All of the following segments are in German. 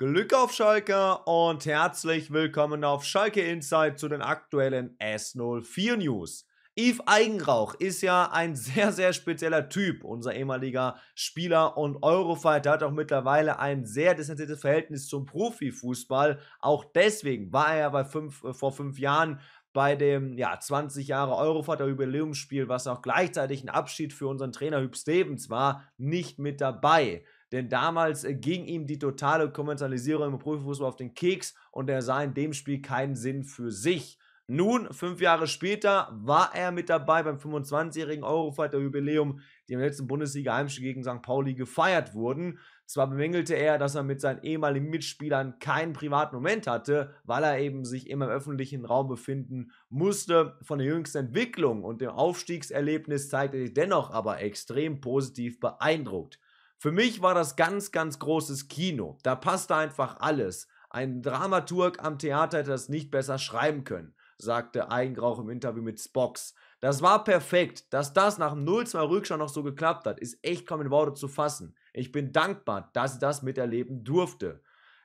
Glück auf Schalke und herzlich willkommen auf Schalke Insight zu den aktuellen S04 News. Yves Eigenrauch ist ja ein sehr, sehr spezieller Typ, unser ehemaliger Spieler und Eurofighter hat auch mittlerweile ein sehr distanziertes Verhältnis zum Profifußball. Auch deswegen war er bei fünf, äh, vor fünf Jahren bei dem ja, 20 Jahre Eurofighter Jubiläumsspiel, was auch gleichzeitig ein Abschied für unseren Trainer Hüb Stevens war, nicht mit dabei denn damals äh, ging ihm die totale Kommerzialisierung im Profifußball auf den Keks und er sah in dem Spiel keinen Sinn für sich. Nun, fünf Jahre später, war er mit dabei beim 25-jährigen Eurofighter-Jubiläum, die im letzten Bundesliga-Heimspiel gegen St. Pauli gefeiert wurden. Zwar bemängelte er, dass er mit seinen ehemaligen Mitspielern keinen privaten Moment hatte, weil er eben sich immer im öffentlichen Raum befinden musste. Von der jüngsten Entwicklung und dem Aufstiegserlebnis zeigte er sich dennoch aber extrem positiv beeindruckt. Für mich war das ganz, ganz großes Kino. Da passte einfach alles. Ein Dramaturg am Theater hätte das nicht besser schreiben können, sagte Eigengrauch im Interview mit Spox. Das war perfekt. Dass das nach dem 0-2 Rückschau noch so geklappt hat, ist echt kaum in Worte zu fassen. Ich bin dankbar, dass ich das miterleben durfte.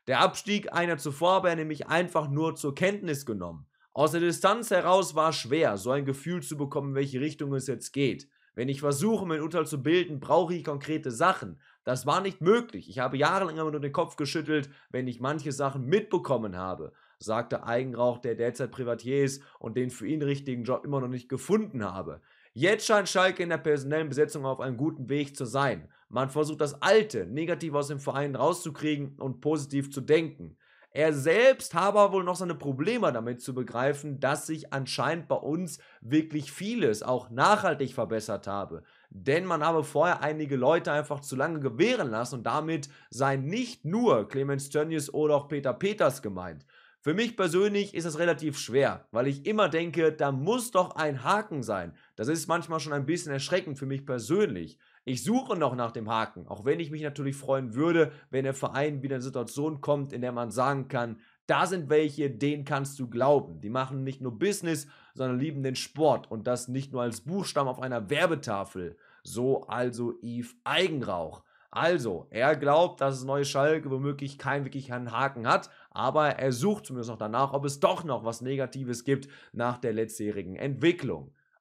Der Abstieg einer zuvor wäre nämlich einfach nur zur Kenntnis genommen. Aus der Distanz heraus war schwer, so ein Gefühl zu bekommen, in welche Richtung es jetzt geht. Wenn ich versuche, mein Urteil zu bilden, brauche ich konkrete Sachen. Das war nicht möglich. Ich habe jahrelang immer nur den Kopf geschüttelt, wenn ich manche Sachen mitbekommen habe, sagte Eigenrauch, der derzeit Privatier ist und den für ihn richtigen Job immer noch nicht gefunden habe. Jetzt scheint Schalke in der personellen Besetzung auf einem guten Weg zu sein. Man versucht das Alte, negativ aus dem Verein rauszukriegen und positiv zu denken. Er selbst habe aber wohl noch seine Probleme damit zu begreifen, dass sich anscheinend bei uns wirklich vieles auch nachhaltig verbessert habe. Denn man habe vorher einige Leute einfach zu lange gewähren lassen und damit seien nicht nur Clemens Tönnies oder auch Peter Peters gemeint. Für mich persönlich ist es relativ schwer, weil ich immer denke, da muss doch ein Haken sein. Das ist manchmal schon ein bisschen erschreckend für mich persönlich. Ich suche noch nach dem Haken, auch wenn ich mich natürlich freuen würde, wenn der Verein wieder in eine Situation kommt, in der man sagen kann, da sind welche, denen kannst du glauben. Die machen nicht nur Business, sondern lieben den Sport und das nicht nur als Buchstaben auf einer Werbetafel. So also Yves Eigenrauch. Also, er glaubt, dass es neue Schalke womöglich keinen wirklichen Haken hat, aber er sucht zumindest noch danach, ob es doch noch was Negatives gibt nach der letztjährigen Entwicklung.